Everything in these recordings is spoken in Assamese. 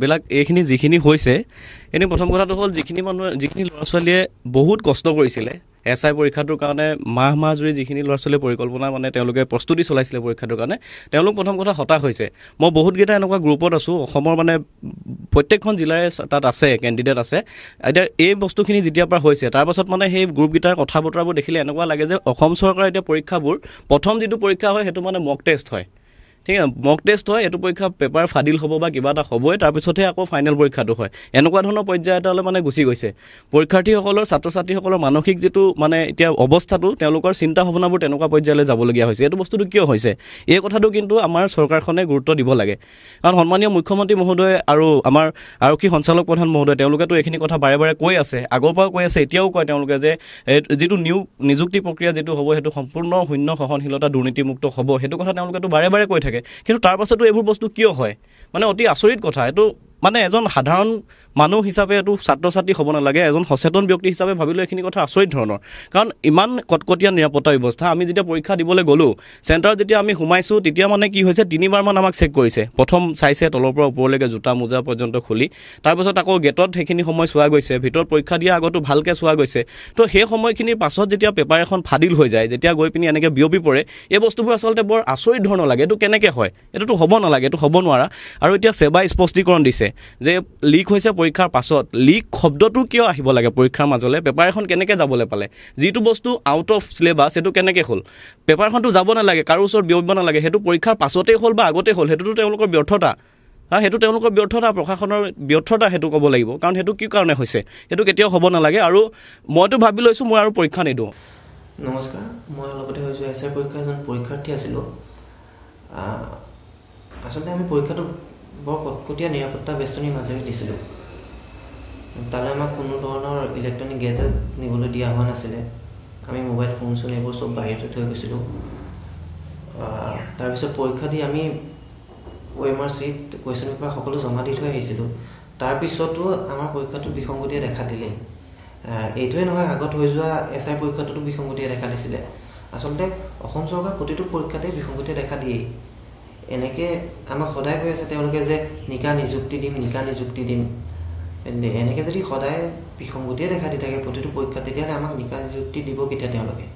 বিলাক এইখিনি যিখিনি হৈছে এনেই প্ৰথম কথাটো হ'ল যিখিনি মানুহে যিখিনি ল'ৰা ছোৱালীয়ে বহুত কষ্ট কৰিছিলে এছ আই পৰীক্ষাটোৰ কাৰণে মাহ মাহ জুৰি যিখিনি ল'ৰা ছোৱালীয়ে পৰিকল্পনা মানে তেওঁলোকে প্ৰস্তুতি চলাইছিলে পৰীক্ষাটোৰ কাৰণে তেওঁলোক প্ৰথম কথা হতাশ হৈছে মই বহুতকেইটা এনেকুৱা গ্ৰুপত আছোঁ অসমৰ মানে প্ৰত্যেকখন জিলাৰে তাত আছে কেণ্ডিডেট আছে এতিয়া এই বস্তুখিনি যেতিয়াৰ পৰা হৈছে তাৰপাছত মানে সেই গ্ৰুপকেইটাৰ কথা বতৰাবোৰ দেখিলে এনেকুৱা লাগে যে অসম চৰকাৰে এতিয়া পৰীক্ষাবোৰ প্ৰথম যিটো পৰীক্ষা হয় সেইটো মানে মক টেষ্ট হয় ঠিক আছে মক টেষ্ট হয় এইটো পৰীক্ষা পেপাৰ ফাদিল হ'ব বা কিবা এটা হ'বই তাৰপিছতহে আকৌ ফাইনেল পৰীক্ষাটো হয় এনেকুৱা ধৰণৰ পৰ্যায় এটালৈ মানে গুচি গৈছে পৰীক্ষাৰ্থীসকলৰ ছাত্ৰ ছাত্ৰীসকলৰ মানসিক যিটো মানে এতিয়া অৱস্থাটো তেওঁলোকৰ চিন্তা ভাৱনাবোৰ তেনেকুৱা পৰ্যায়লৈ যাবলগীয়া হৈছে এইটো বস্তুটো কিয় হৈছে এই কথাটো কিন্তু আমাৰ চৰকাৰখনে গুৰুত্ব দিব লাগে কাৰণ সন্মানীয় মুখ্যমন্ত্ৰী মহোদয় আৰু আমাৰ আৰক্ষী সঞ্চালক প্ৰধান মহোদয় তেওঁলোকেতো এইখিনি কথা বাৰে বাৰে কৈ আছে আগৰ পৰাও কৈ আছে এতিয়াও কয় তেওঁলোকে যে যিটো নিয়োগ নিযুক্তি প্ৰক্ৰিয়া যিটো হ'ব সেইটো সম্পূৰ্ণ শূন্য সহনশীলতা দুৰ্নীতিমুক্ত হ'ব সেইটো কথা তেওঁলোকেতো বাৰে বাৰে কৈ থাকে থাকে কিন্তু তাৰ পাছতো এইবোৰ বস্তু কিয় হয় মানে অতি আচৰিত কথা এইটো মানে এজন সাধাৰণ মানুহ হিচাপে এইটো ছাত্ৰ ছাত্ৰী হ'ব নালাগে এজন সচেতন ব্যক্তি হিচাপে ভাবিলোঁ এইখিনি কথা আচৰিত ধৰণৰ কাৰণ ইমান কটকটীয়া নিৰাপত্তা ব্যৱস্থা আমি যেতিয়া পৰীক্ষা দিবলৈ গ'লোঁ চেণ্টাৰত যেতিয়া আমি সোমাইছোঁ তেতিয়া মানে কি হৈছে তিনিবাৰমান আমাক চেক কৰিছে প্ৰথম চাইছে তলৰ পৰা ওপৰলৈকে জোতা মোজা পৰ্যন্ত খুলি তাৰপাছত আকৌ গেটত সেইখিনি সময় চোৱা গৈছে ভিতৰত পৰীক্ষা দিয়াৰ আগতো ভালকৈ চোৱা গৈছে তো সেই সময়খিনিৰ পাছত যেতিয়া পেপাৰ এখন ফাদিল হৈ যায় যেতিয়া গৈ পিনি এনেকৈ বিয়পি পৰে এই বস্তুবোৰ আচলতে বৰ আচৰিত ধৰণৰ লাগে এইটো কেনেকৈ হয় এইটোতো হ'ব নালাগে এইটো হ'ব নোৱাৰা আৰু এতিয়া চেবাই স্পষ্টীকৰণ দিছে যে লীক হৈছে পৰীক্ষাৰ পাছত লিক শব্দটো কিয় আহিব লাগে পৰীক্ষাৰ মাজলৈ পেপাৰ এখন কেনেকৈ যাবলৈ পালে যিটো বস্তু আউট অফ চিলেবাছ সেইটো কেনেকৈ হ'ল পেপাৰখনটো যাব নালাগে কাৰো ওচৰত বিয়পিব নালাগে সেইটো পৰীক্ষাৰ পাছতেই হ'ল বা আগতেই হ'ল সেইটোতো তেওঁলোকৰ ব্যৰ্থতা হা সেইটো তেওঁলোকৰ ব্যৰ্থতা প্ৰশাসনৰ ব্যৰ্থতা সেইটো ক'ব লাগিব কাৰণ সেইটো কি কাৰণে হৈছে সেইটো কেতিয়াও হ'ব নালাগে আৰু মইতো ভাবি লৈছোঁ মই আৰু পৰীক্ষা নিদিওঁ নমস্কাৰ মই অলপতে হৈছোঁ এছ আই পৰীক্ষাৰ এজন পৰীক্ষাৰ্থী আছিলোঁ আচলতে আমি পৰীক্ষাটো বৰ কটকটীয়া নিৰাপত্তা বেষ্টনীৰ মাজেৰে দিছিলোঁ তালৈ আমাক কোনো ধৰণৰ ইলেক্ট্ৰনিক গেজেট নিবলৈ দিয়া হোৱা নাছিলে আমি মোবাইল ফোন চোন এইবোৰ চব বাহিৰতে থৈ গৈছিলোঁ তাৰপিছত পৰীক্ষা দি আমি O M R sheet question paper সকলো জমা দি থৈ আহিছিলোঁ তাৰপিছতো আমাৰ পৰীক্ষাটো বিসংগতিয়ে দেখা দিলে এইটোৱে নহয় আগত হৈ যোৱা এছ আই পৰীক্ষাটোতো বিসংগতিয়ে দেখা দিছিলে আচলতে অসম চৰকাৰে প্ৰতিটো পৰীক্ষাতে বিসংগতিয়ে দেখা দিয়েই এনেকৈ আমাক সদায় কৈ আছে তেওঁলোকে যে নিকা নিযুক্তি দিম নিকা নিযুক্তি দিম এনেকৈ যদি সদায় বিসংগতিয়ে দেখা দি থাকে প্ৰতিটো পৰীক্ষাত তেতিয়াহ'লে আমাক নিকা নিযুক্তি দিব কেতিয়া তেওঁলোকে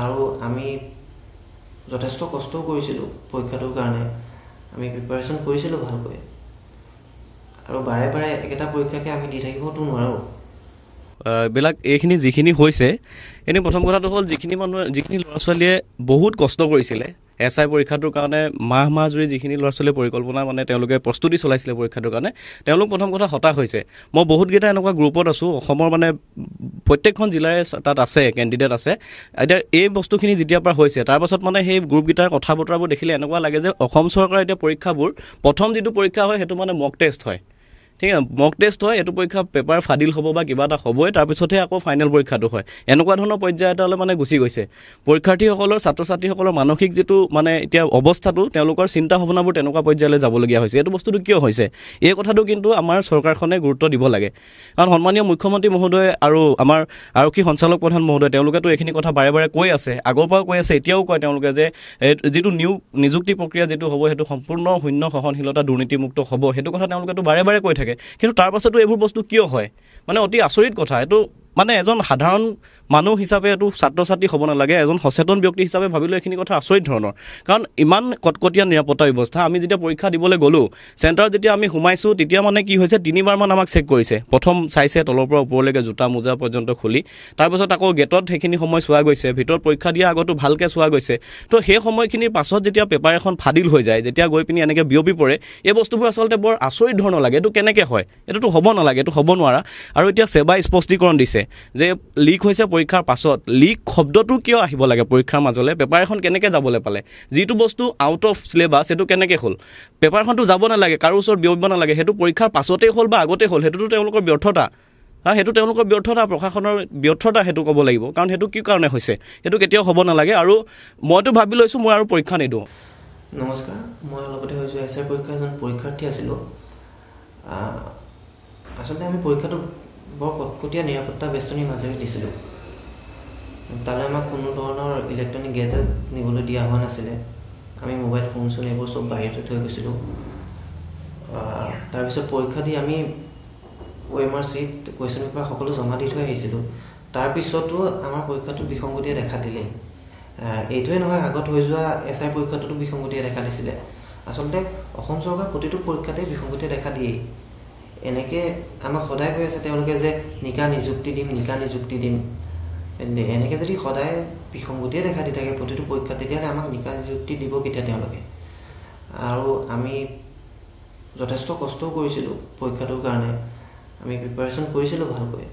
আৰু আমি যথেষ্ট কষ্টও কৰিছিলোঁ পৰীক্ষাটোৰ কাৰণে আমি প্ৰিপাৰেশ্যন কৰিছিলোঁ ভালকৈ আৰু বাৰে বাৰে একেটা পৰীক্ষাকে আমি দি থাকিবতো নোৱাৰোঁ এইবিলাক এইখিনি যিখিনি হৈছে এনেই প্ৰথম কথাটো হ'ল যিখিনি মানুহে যিখিনি ল'ৰা ছোৱালীয়ে বহুত কষ্ট কৰিছিলে এছ আই পৰীক্ষাটোৰ কাৰণে মাহ মাহ জুৰি যিখিনি ল'ৰা ছোৱালীয়ে পৰিকল্পনা মানে তেওঁলোকে প্ৰস্তুতি চলাইছিলে পৰীক্ষাটোৰ কাৰণে তেওঁলোক প্ৰথম কথা হতাশ হৈছে মই বহুতকেইটা এনেকুৱা গ্ৰুপত আছোঁ অসমৰ মানে প্ৰত্যেকখন জিলাৰে তাত আছে কেণ্ডিডেট আছে এতিয়া এই বস্তুখিনি যেতিয়াৰ পৰা হৈছে তাৰপাছত মানে সেই গ্ৰুপকেইটাৰ কথা বতৰাবোৰ দেখিলে এনেকুৱা লাগে যে অসম চৰকাৰে এতিয়া পৰীক্ষাবোৰ প্ৰথম যিটো পৰীক্ষা হয় সেইটো মানে মক টেষ্ট হয় ঠিক আছে মক টেষ্ট হয় এইটো পৰীক্ষা পেপাৰ ফাদিল হ'ব বা কিবা এটা হ'বই তাৰপিছতহে আকৌ ফাইনেল পৰীক্ষাটো হয় এনেকুৱা ধৰণৰ পৰ্যায় এটালৈ মানে গুচি গৈছে পৰীক্ষাৰ্থীসকলৰ ছাত্ৰ ছাত্ৰীসকলৰ মানসিক যিটো মানে এতিয়া অৱস্থাটো তেওঁলোকৰ চিন্তা ভাৱনাবোৰ তেনেকুৱা পৰ্যায়লৈ যাবলগীয়া হৈছে এইটো বস্তুটো কিয় হৈছে এই কথাটো কিন্তু আমাৰ চৰকাৰখনে গুৰুত্ব দিব লাগে কাৰণ সন্মানীয় মুখ্যমন্ত্ৰী মহোদয় আৰু আমাৰ আৰক্ষী সঞ্চালক প্ৰধান মহোদয় তেওঁলোকেতো এইখিনি কথা বাৰে বাৰে কৈ আছে আগৰ পৰাও কৈ আছে এতিয়াও কয় তেওঁলোকে যে যিটো নিয়োগ নিযুক্তি প্ৰক্ৰিয়া যিটো হ'ব সেইটো সম্পূৰ্ণ শূন্য সহনশীলতা দুৰ্নীতিমুক্ত হ'ব সেইটো কথা তেওঁলোকেতো বাৰে বাৰে কৈ থাকে লাগে কিন্তু তাৰ পাছতো এইবোৰ বস্তু কিয় হয় মানে অতি আচৰিত কথা এইটো মানে এজন সাধাৰণ মানুহ হিচাপে এইটো ছাত্ৰ ছাত্ৰী হ'ব নালাগে এজন সচেতন ব্যক্তি হিচাপে ভাবিলোঁ এইখিনি কথা আচৰিত ধৰণৰ কাৰণ ইমান কটকটীয়া নিৰাপত্তা ব্যৱস্থা আমি যেতিয়া পৰীক্ষা দিবলৈ গ'লোঁ চেণ্টাৰত যেতিয়া আমি সোমাইছোঁ তেতিয়া মানে কি হৈছে তিনিবাৰমান আমাক চেক কৰিছে প্ৰথম চাইছে তলৰ পৰা ওপৰলৈকে জোতা মোজা পৰ্যন্ত খুলি তাৰপাছত আকৌ গেটত সেইখিনি সময় চোৱা গৈছে ভিতৰত পৰীক্ষা দিয়াৰ আগতো ভালকৈ চোৱা গৈছে তো সেই সময়খিনিৰ পাছত যেতিয়া পেপাৰ এখন ফাদিল হৈ যায় যেতিয়া গৈ পিনি এনেকৈ বিয়পি পৰে এই বস্তুবোৰ আচলতে বৰ আচৰিত ধৰণৰ লাগে এইটো কেনেকৈ হয় এইটোতো হ'ব নালাগে এইটো হ'ব নোৱাৰা আৰু এতিয়া চেবাই স্পষ্টীকৰণ দিছে হৈছে যে লীক হৈছে পৰীক্ষাৰ পাছত লীক শব্দটো কিয় আহিব লাগে পৰীক্ষাৰ মাজলৈ পেপাৰ এখন কেনেকৈ যাবলৈ পালে যিটো বস্তু আউট অফ চিলেবাছ সেইটো কেনেকৈ হ'ল পেপাৰখনটো যাব নালাগে কাৰো ওচৰত বিয়পিব নালাগে সেইটো পৰীক্ষাৰ পাছতেই হ'ল বা আগতেই হ'ল সেইটোতো তেওঁলোকৰ ব্যৰ্থতা হা সেইটো তেওঁলোকৰ ব্যৰ্থতা প্ৰশাসনৰ ব্যৰ্থতা সেইটো ক'ব লাগিব কাৰণ সেইটো কি কাৰণে হৈছে সেইটো কেতিয়াও হ'ব নালাগে আৰু মইতো ভাবি লৈছোঁ মই আৰু পৰীক্ষা নিদিওঁ নমস্কাৰ মই অলপতে হৈছোঁ এছ আই পৰীক্ষাৰ এজন পৰীক্ষাৰ্থী আছিলোঁ আচলতে আমি পৰীক্ষাটো বৰ কটকটীয়া নিৰাপত্তা বেষ্টনীৰ মাজেৰে দিছিলোঁ তালৈ আমাক কোনো ধৰণৰ ইলেক্ট্ৰনিক গেজেট নিবলৈ দিয়া হোৱা নাছিলে আমি মোবাইল ফোন চোন এইবোৰ চব বাহিৰতে থৈ গৈছিলোঁ তাৰপিছত পৰীক্ষা দি আমি O M R sheet question paper সকলো জমা দি থৈ আহিছিলোঁ তাৰপিছতো আমাৰ পৰীক্ষাটো বিসংগতিয়ে দেখা দিলেই এইটোৱে নহয় আগত হৈ যোৱা এছ আই পৰীক্ষাটোতো বিসংগতিয়ে দেখা দিছিলে আচলতে অসম চৰকাৰে প্ৰতিটো পৰীক্ষাতেই বিসংগতিয়ে দেখা দিয়েই এনেকে আমাক সদায় কৈ আছে তেওঁলোকে যে নিকা নিযুক্তি দিম নিকা নিযুক্তি দিম এনেকে যদি সদায় বিসংগতিয়ে দেখা দি থাকে প্ৰতিটো পৰীক্ষাত তেতিয়াহ'লে আমাক নিকা নিযুক্তি দিব কেতিয়া তেওঁলোকে আৰু আমি যথেষ্ট কষ্টও কৰিছিলোঁ পৰীক্ষাটোৰ কাৰণে আমি প্ৰিপাৰেশ্যন কৰিছিলোঁ ভালকৈ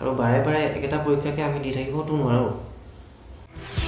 আৰু বাৰে বাৰে একেটা পৰীক্ষাকে আমি দি থাকিবতো নোৱাৰোঁ